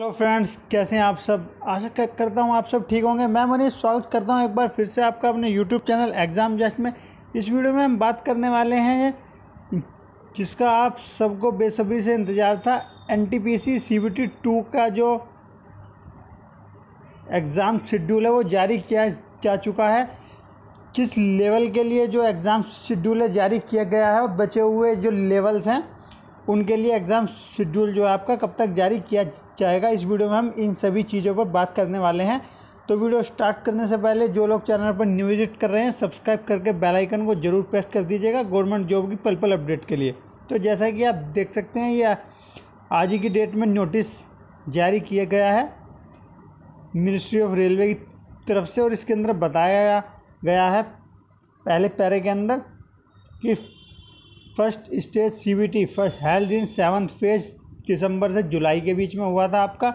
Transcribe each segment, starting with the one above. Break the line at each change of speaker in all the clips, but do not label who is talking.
hello friends कैसे हैं आप सब आशा करता हूँ आप सब ठीक होंगे मैं मनीष स्वागत करता हूँ एक बार फिर से आपका अपने यूट्यूब चैनल एग्ज़ाम जस्ट में इस वीडियो में हम बात करने वाले हैं जिसका आप सबको बेसब्री से इंतज़ार था N T P C C T two का जो एग्ज़ाम शेड्यूल है वो जारी किया जा चुका है किस लेवल के लिए जो एग्ज़ाम शेड्यूल है जारी किया गया है और बचे हुए जो लेवल्स हैं उनके लिए एग्ज़ाम शेड्यूल जो है आपका कब तक जारी किया जाएगा इस वीडियो में हम इन सभी चीज़ों पर बात करने वाले हैं तो वीडियो स्टार्ट करने से पहले जो लोग चैनल पर न्यू विजिट कर रहे हैं सब्सक्राइब करके बेल आइकन को जरूर प्रेस कर दीजिएगा गवर्नमेंट जॉब की पल पल अपडेट के लिए तो जैसा कि आप देख सकते हैं यह आज ही की डेट में नोटिस जारी किया गया है मिनिस्ट्री ऑफ रेलवे की तरफ से और इसके अंदर बताया गया है पहले पैरे के अंदर कि first stage C B T first held in seventh phase दिसंबर से जुलाई के बीच में हुआ था आपका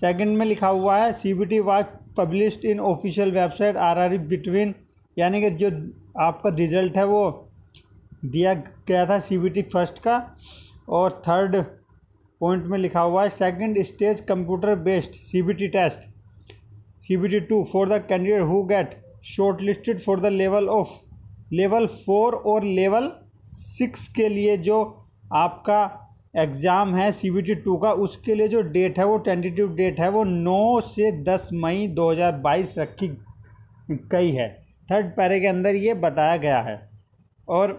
सेकंड में लिखा हुआ है C B T was published in official website R R between यानी कि जो आपका रिजल्ट है वो दिया गया था सी बी टी फर्स्ट का और थर्ड पॉइंट में लिखा हुआ है second stage computer based C B T test C B T two for the candidate who get shortlisted for the level of level four और लेवल सिक्स के लिए जो आपका एग्ज़ाम है सी बी टी टू का उसके लिए जो डेट है वो टेंटेटिव डेट है वो नौ से दस मई दो हज़ार बाईस रखी गई है थर्ड पैरे के अंदर ये बताया गया है और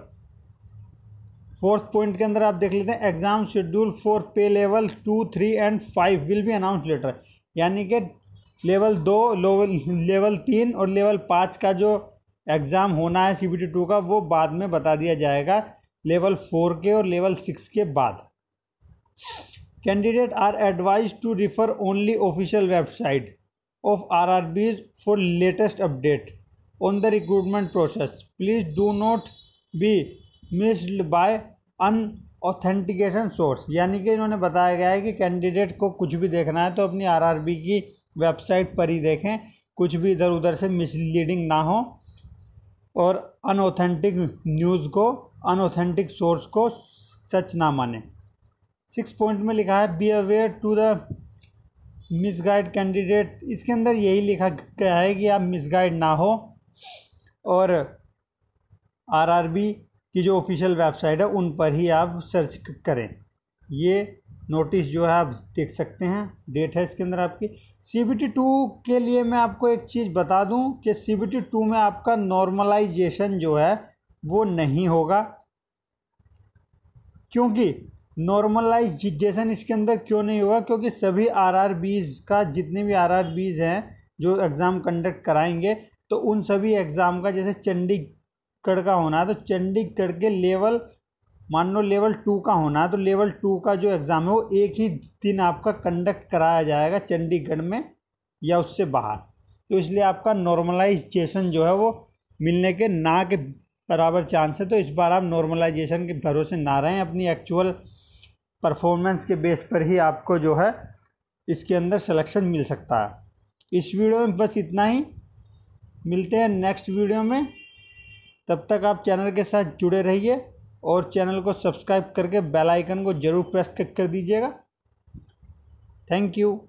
फोर्थ पॉइंट के अंदर आप देख लेते हैं exam schedule for pay level two three and five will be announce later यानी कि लेवल दो लेवल तीन और लेवल पाँच का जो एग्ज़ाम होना है सी बी टी टू का वो बाद में बता दिया जाएगा लेवल फोर के और लेवल सिक्स के बाद candidate are advise to refer only official website of R R Bs for latest update on the recruitment process please do not be missed by unauthentication source यानी कि इन्होंने बताया गया है कि कैंडिडेट को कुछ भी देखना है तो अपनी आरआरबी की वेबसाइट पर ही देखें कुछ भी इधर उधर से मिसलीडिंग ना हो और अनऑथेंटिक न्यूज़ को अनऑथेंटिक सोर्स को सच ना माने सिक्स पॉइंट में लिखा है be aware to the misguide candidate इसके अंदर यही लिखा गया है कि आप मिसगाइड ना हो और आरआरबी की जो ऑफिशियल वेबसाइट है उन पर ही आप सर्च करें ये नोटिस जो है आप देख सकते हैं डेट है इसके अंदर आपकी सी बी टी टू के लिए मैं आपको एक चीज़ बता दूं कि सी बी टी टू में आपका नॉर्मलाइजेशन जो है वो नहीं होगा क्योंकि नॉर्मलाइजेशन इसके अंदर क्यों नहीं होगा क्योंकि सभी आर आर बीज का जितने भी आर आर बीज हैं जो एग्ज़ाम कंडक्ट कराएंगे तो उन सभी एग्ज़ाम का जैसे चंडीगढ़ का होना है तो चंडीगढ़ के लेवल मान लो लेवल टू का होना है तो लेवल टू का जो एग्ज़ाम है वो एक ही दिन आपका कंडक्ट कराया जाएगा चंडीगढ़ में या उससे बाहर तो इसलिए आपका नॉर्मलाइजेशन जो है वो मिलने के ना के बराबर चांस है तो इस बार आप नॉर्मलाइजेशन के भरोसे ना रहें अपनी एक्चुअल परफॉर्मेंस के बेस पर ही आपको जो है इसके अंदर सिलेक्शन मिल सकता है इस वीडियो में बस इतना ही मिलते हैं नेक्स्ट वीडियो में तब तक आप चैनल के साथ जुड़े रहिए और चैनल को सब्सक्राइब करके बेल आइकन को ज़रूर प्रेस कर दीजिएगा थैंक यू